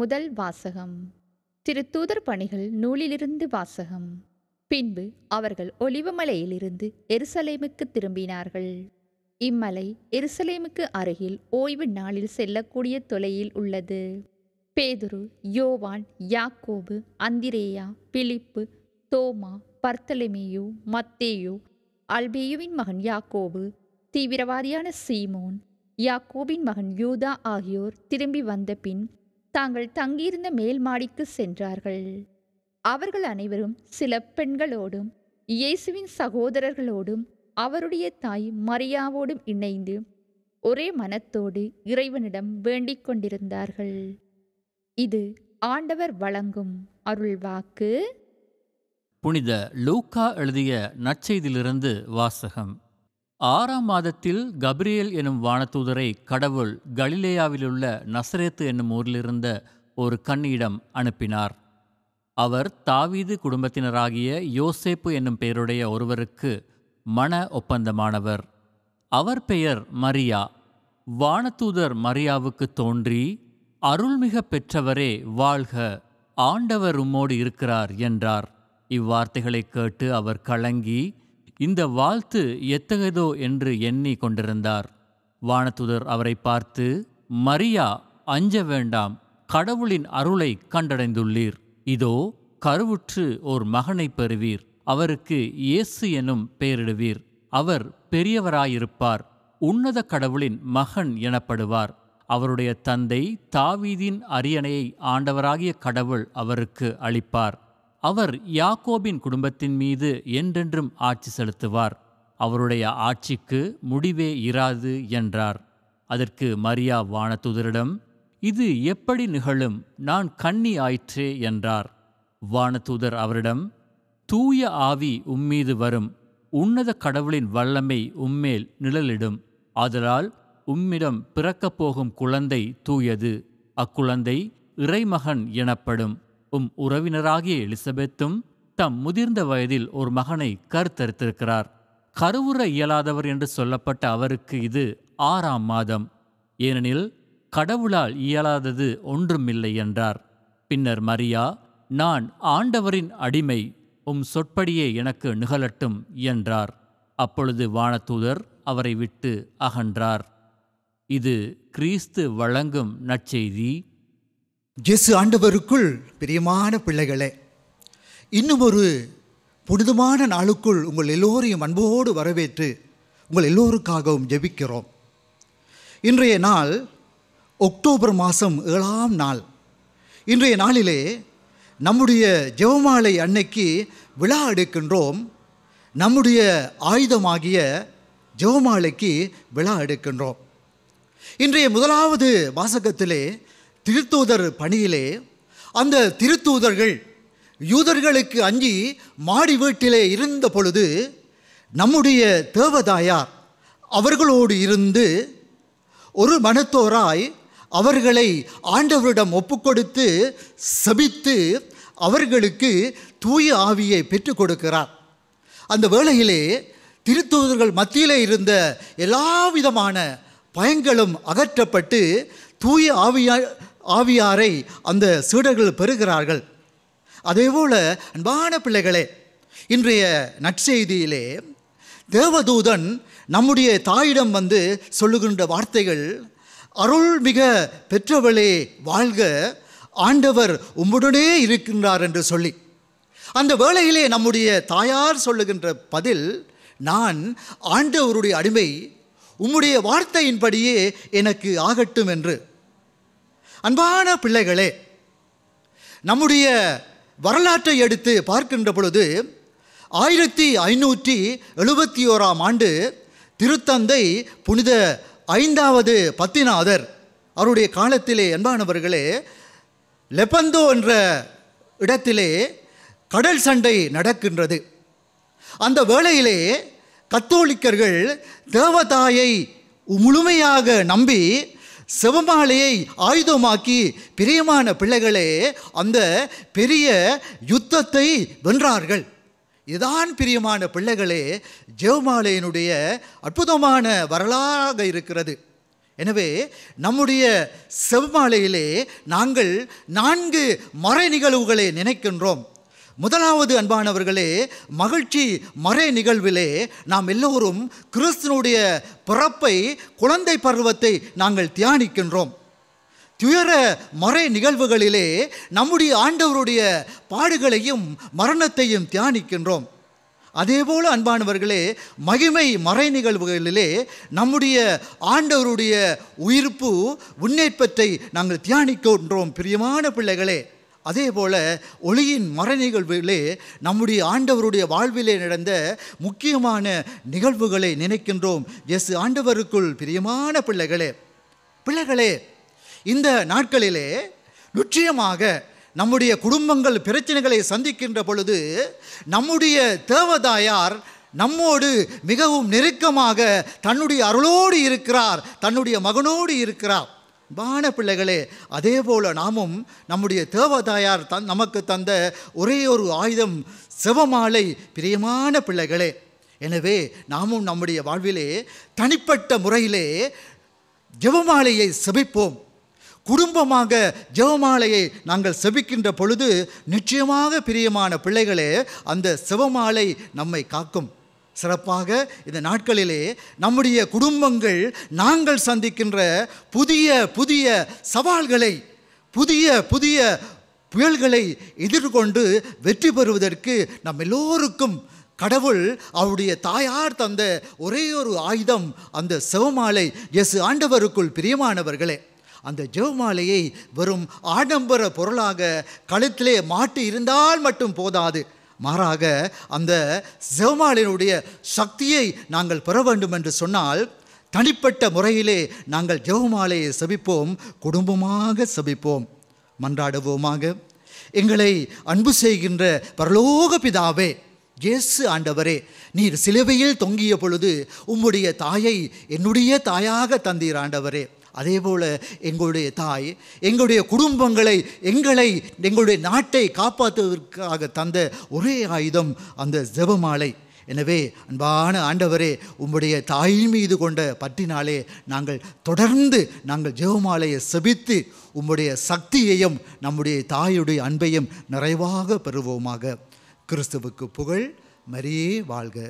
முதல் வாசகம் திரு தூதர் பணிகள் நூலிலிருந்து வாசகம் பின்பு அவர்கள் ஒலிவமலையிலிருந்து எருசலேமுக்கு திரும்பினார்கள் இம்மலை எருசலேமுக்கு அருகில் ஓய்வு நாளில் செல்லக்கூடிய தொலையில் உள்ளது பேதுரு யோவான் யாக்கோபு அந்திரேயா பிலிப்பு தோமா பர்த்தலமேயு மத்தேயு அல்பேயுவின் மகன் யாக்கோபு தீவிரவாதியான சீமோன் யாக்கோபின் மகன் யூதா ஆகியோர் திரும்பி வந்த பின் தாங்கள் தங்கியிருந்த மேல் மாடிக்கு சென்றார்கள் அவர்கள் அனைவரும் சில பெண்களோடும் இயேசுவின் சகோதரர்களோடும் அவருடைய தாய் மரியாவோடும் இணைந்து ஒரே மனத்தோடு இறைவனிடம் வேண்டிக் கொண்டிருந்தார்கள் இது ஆண்டவர் வழங்கும் அருள் வாக்கு புனித லூக்கா எழுதிய நற்செய்தியிலிருந்து வாசகம் ஆறாம் மாதத்தில் கப்ரியல் எனும் வானதூதரை கடவுள் கலிலேயாவிலுள்ள நசரேத்து என்னும் ஊரிலிருந்த ஒரு கண்ணியிடம் அனுப்பினார் அவர் தாவீது குடும்பத்தினராகிய யோசேப்பு என்னும் பெயருடைய ஒருவருக்கு மன ஒப்பந்தமானவர் அவர் பெயர் மரியா வானதூதர் மரியாவுக்கு தோன்றி அருள்மிக பெற்றவரே வாழ்க ஆண்டவர் உம்மோடு இருக்கிறார் என்றார் இவ்வார்த்தைகளை கேட்டு அவர் கலங்கி இந்த வாழ்த்து எத்தகையதோ என்று எண்ணி கொண்டிருந்தார் வானத்துதர் அவரை பார்த்து மரியா அஞ்ச வேண்டாம் கடவுளின் அருளை கண்டடைந்துள்ளீர் இதோ கருவுற்று ஓர் மகனை பெறுவீர் அவருக்கு இயேசு எனும் பெயரிடுவீர் அவர் பெரியவராயிருப்பார் உன்னத கடவுளின் மகன் எனப்படுவார் அவருடைய தந்தை தாவீதின் அரியணையை ஆண்டவராகிய கடவுள் அவருக்கு அளிப்பார் அவர் யாக்கோபின் குடும்பத்தின் மீது என்றென்றும் ஆட்சி செலுத்துவார் அவருடைய ஆட்சிக்கு முடிவே இராது என்றார் அதற்கு மரியா வானதுதரிடம் இது எப்படி நிகழும் நான் கண்ணி ஆயிற்றே என்றார் வானதூதர் அவரிடம் தூய ஆவி உம்மீது வரும் உன்னத கடவுளின் வல்லமை உம்மேல் நிழலிடும் ஆதலால் உம்மிடம் பிறக்கப் போகும் குழந்தை தூயது அக்குழந்தை இறைமகன் எனப்படும் உம் உறவினராகிய எலிசபெத்தும் தம் முதிர்ந்த வயதில் ஒரு மகனை கருத்தரித்திருக்கிறார் கருவுற இயலாதவர் என்று சொல்லப்பட்ட அவருக்கு இது ஆறாம் மாதம் ஏனெனில் கடவுளால் இயலாதது ஒன்றுமில்லை என்றார் பின்னர் மரியா நான் ஆண்டவரின் அடிமை உம் சொற்படியே எனக்கு நிகழட்டும் என்றார் அப்பொழுது வானதூதர் அவரை விட்டு அகன்றார் இது கிறிஸ்து வழங்கும் நற்செய்தி ஜெஸ்ஸு ஆண்டவருக்குள் பிரியமான பிள்ளைகளே இன்னும் ஒரு புனிதமான நாளுக்குள் உங்கள் எல்லோரையும் அன்போடு வரவேற்று உங்கள் எல்லோருக்காகவும் ஜெபிக்கிறோம் இன்றைய நாள் அக்டோபர் மாதம் ஏழாம் நாள் இன்றைய நாளிலே நம்முடைய ஜெவமாலை அன்னைக்கு விழா எடுக்கின்றோம் நம்முடைய ஆயுதமாகிய ஜெவமாலைக்கு விழா எடுக்கின்றோம் இன்றைய முதலாவது வாசகத்திலே திருத்தூதர் பணியிலே அந்த திருத்தூதர்கள் யூதர்களுக்கு அஞ்சி மாடி வீட்டிலே இருந்த பொழுது நம்முடைய தேவதாயார் அவர்களோடு இருந்து ஒரு மனத்தோராய் அவர்களை ஆண்டவரிடம் ஒப்புக்கொடுத்து சபித்து அவர்களுக்கு தூய ஆவியை பெற்றுக் கொடுக்கிறார் அந்த வேளையிலே திருத்தூதர்கள் மத்தியிலே இருந்த எல்லா விதமான பயங்களும் அகற்றப்பட்டு தூய ஆவியால் ஆவியாரை அந்த சீடர்கள் பெறுகிறார்கள் அதேபோல் அன்பான பிள்ளைகளே இன்றைய நற்செய்தியிலே தேவதூதன் நம்முடைய தாயிடம் வந்து சொல்லுகின்ற வார்த்தைகள் அருள் மிக பெற்றவளே வாழ்க ஆண்டவர் உம்முடனே இருக்கின்றார் என்று சொல்லி அந்த வேளையிலே நம்முடைய தாயார் சொல்லுகின்ற பதில் நான் ஆண்டவருடைய அடிமை உம்முடைய வார்த்தையின்படியே எனக்கு ஆகட்டும் என்று அன்பான பிள்ளைகளே நம்முடைய வரலாற்றை எடுத்து பார்க்கின்ற பொழுது ஆயிரத்தி ஐநூற்றி எழுபத்தி ஓராம் ஆண்டு திருத்தந்தை புனித ஐந்தாவது பத்திநாதர் அவருடைய காலத்திலே அன்பானவர்களே லெபந்தோ என்ற இடத்திலே கடல் சண்டை நடக்கின்றது அந்த வேளையிலே கத்தோலிக்கர்கள் தேவதாயை முழுமையாக நம்பி செவமாலையை ஆயுதமாக்கி பிரியமான பிள்ளைகளே அந்த பெரிய யுத்தத்தை வென்றார்கள் இதான் பிரியமான பிள்ளைகளே ஜெவமாலையினுடைய அற்புதமான வரலாறாக இருக்கிறது எனவே நம்முடைய செவ்வாழையிலே நாங்கள் நான்கு மறை நிகழ்வுகளை நினைக்கின்றோம் முதலாவது அன்பானவர்களே மகிழ்ச்சி மறை நிகழ்விலே நாம் எல்லோரும் கிறிஸ்தனுடைய பிறப்பை குழந்தை பருவத்தை நாங்கள் தியானிக்கின்றோம் துயர மறை நிகழ்வுகளிலே நம்முடைய ஆண்டவருடைய பாடுகளையும் மரணத்தையும் தியானிக்கின்றோம் அதேபோல அன்பானவர்களே மகிமை மறை நிகழ்வுகளிலே நம்முடைய ஆண்டவருடைய உயிர்ப்பு முன்னேற்பத்தை நாங்கள் தியானிக்கின்றோம் பிரியமான பிள்ளைகளே அதே போல் ஒளியின் மர நிகழ்வுகளே நம்முடைய ஆண்டவருடைய வாழ்விலே நடந்த முக்கியமான நிகழ்வுகளை நினைக்கின்றோம் எஸ் ஆண்டவருக்குள் பிரியமான பிள்ளைகளே பிள்ளைகளே இந்த நாட்களிலே நிச்சயமாக நம்முடைய குடும்பங்கள் பிரச்சனைகளை சந்திக்கின்ற பொழுது நம்முடைய தேவதாயார் நம்மோடு மிகவும் நெருக்கமாக தன்னுடைய அருளோடு இருக்கிறார் தன்னுடைய மகனோடு இருக்கிறார் பான பிள்ளைகளே அதே போல் நாமும் நம்முடைய தேவதாயார் தன் நமக்கு தந்த ஒரே ஒரு ஆயுதம் செவமாலை பிரியமான பிள்ளைகளே எனவே நாமும் நம்முடைய வாழ்விலே தனிப்பட்ட முறையிலே ஜெவமாலையை செபிப்போம் குடும்பமாக ஜெவமாலையை நாங்கள் செபிக்கின்ற பொழுது நிச்சயமாக பிரியமான பிள்ளைகளே அந்த சிவமாலை நம்மை காக்கும் சிறப்பாக இந்த நாட்களிலே நம்முடைய குடும்பங்கள் நாங்கள் சந்திக்கின்ற புதிய புதிய சவால்களை புதிய புதிய புயல்களை எதிர்கொண்டு வெற்றி பெறுவதற்கு நம் எல்லோருக்கும் கடவுள் அவருடைய தாயார் தந்த ஒரே ஒரு ஆயுதம் அந்த செவமாலை எசு ஆண்டவருக்குள் பிரியமானவர்களே அந்த ஜெவமாலையை வெறும் ஆடம்பர பொருளாக கழுத்திலே மாட்டி இருந்தால் மட்டும் போதாது மாறாக அந்த ஜெவமாலினுடைய சக்தியை நாங்கள் பெற வேண்டும் என்று சொன்னால் தனிப்பட்ட முறையிலே நாங்கள் ஜெவமாலையை செபிப்போம் குடும்பமாக செபிப்போம் மன்றாடுவோமாக எங்களை அன்பு செய்கின்ற பரலோக பிதாவே இயேசு ஆண்டவரே நீர் சிலுவையில் தொங்கிய பொழுது உம்முடைய தாயை என்னுடைய தாயாக தந்தீர் ஆண்டவரே அதே போல் எங்களுடைய தாய் எங்களுடைய குடும்பங்களை எங்களை எங்களுடைய நாட்டை காப்பாற்றுவதற்காக தந்த ஒரே ஆயுதம் அந்த ஜெபமாலை எனவே அன்பான ஆண்டவரே உம்முடைய தாய் மீது கொண்ட பற்றினாலே நாங்கள் தொடர்ந்து நாங்கள் ஜெவமாலையை செபித்து உம்முடைய சக்தியையும் நம்முடைய தாயுடைய அன்பையும் நிறைவாக பெறுவோமாக கிறிஸ்துவுக்கு புகழ் மரியே வாழ்க